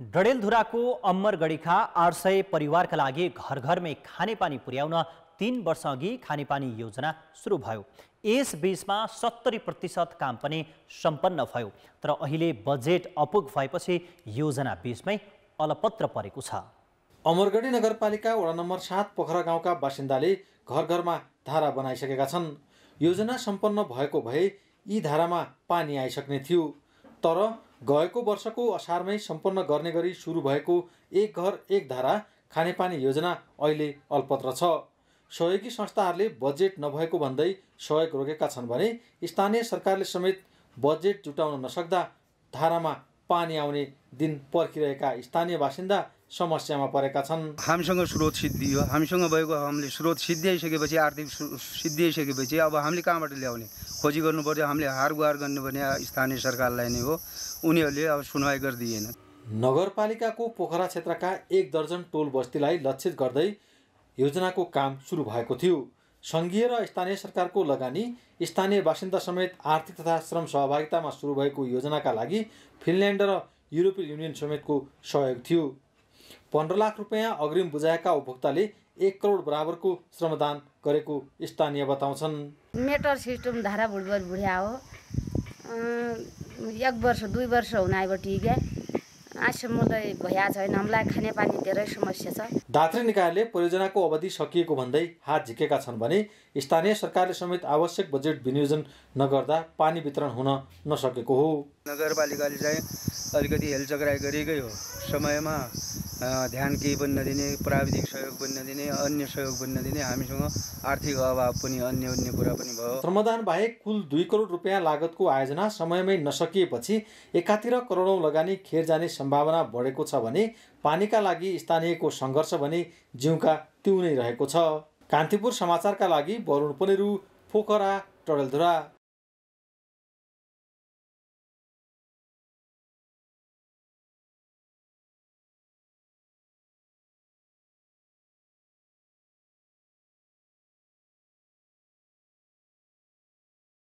डडेलधुराको अम्मरगढीका आठ सय परिवारका लागि घर घरमै खानेपानी पुर्याउन तिन वर्षअघि खानेपानी योजना सुरु भयो यस बिचमा सत्तरी प्रतिशत काम पनि सम्पन्न भयो तर अहिले बजेट अपुग भएपछि योजना बिचमै अलपत्र परेको छ अमरगढी नगरपालिका वडा नम्बर सात पोखरा गाउँका बासिन्दाले घर घरमा धारा बनाइसकेका छन् योजना सम्पन्न भएको भए यी धारामा पानी आइसक्ने थियो तर गएको वर्षको असारमै सम्पन्न गर्ने गरी सुरु भएको एक घर एक धारा खानेपानी योजना अहिले अल्पत्र छ सहयोगी संस्थाहरूले बजेट नभएको भन्दै सहयोग रोकेका छन् भने स्थानीय सरकारले समेत बजेट जुटाउन नसक्दा धारामा पानी आउने दिन पर्खिरहेका स्थानीय बासिन्दा समस्यामा परेका छन् हामीसँग स्रोत सिद्धियो हामीसँग भएको हामीले स्रोत सिद्धियाइसकेपछि आर्थिक सिद्धियाइसकेपछि अब हामीले कहाँबाट ल्याउने खोजी गर्नु पर्यो हामीले हार गुहार गर्नुपर्ने स्थानीय सरकारलाई नै हो उनीहरूले अब सुनवाई गरिदिएन नगरपालिकाको पोखरा क्षेत्रका एक दर्जन टोल बस्तीलाई लक्षित गर्दै योजनाको काम सुरु भएको थियो सङ्घीय र स्थानीय सरकारको लगानी स्थानीय बासिन्दा समेत आर्थिक तथा श्रम सहभागितामा सुरु भएको योजनाका लागि फिनल्यान्ड र युरोपियन युनियन समेतको सहयोग थियो पन्ध्र लाख रुपियाँ अग्रिम बुझाएका उपभोक्ताले एक करोड बराबरको श्रमदान गरेको स्थानीय बताउँछन् मेटर सिस्टम धारा बुढबर बुढ्या हो एक वर्ष दुई वर्ष हुन आइबटी टिक्या आइसम्मलाई भइरहेको छैन हामीलाई खानेपानी धेरै समस्या छ धात्री निकायले परियोजनाको अवधि सकिएको भन्दै हात झिकेका छन् भने स्थानीय सरकारले समेत आवश्यक बजेट विनियोजन नगर्दा पानी वितरण हुन नसकेको हो नगरपालिकाले चाहिँ अलिकति हेलचक्राइ गरेकै हो समयमा ध्यान केही पनि नदिने प्राविधिक सहयोग पनि नदिने अन्य सहयोग पनि नदिने हामीसँग आर्थिक अभाव पनि अन्य अन्य कुरा पनि भयो श्रमदान बाहेक कुल दुई करोड रुपियाँ लागतको आयोजना समयमै नसकिएपछि एकातिर करोडौँ लगानी खेर जाने सम्भावना बढेको छ भने पानीका लागि स्थानीयको सङ्घर्ष भने जिउका त्यो नै रहेको छ कान्तिपुर समाचारका लागि वरुण पनेरू पोखरा टडेलधुरा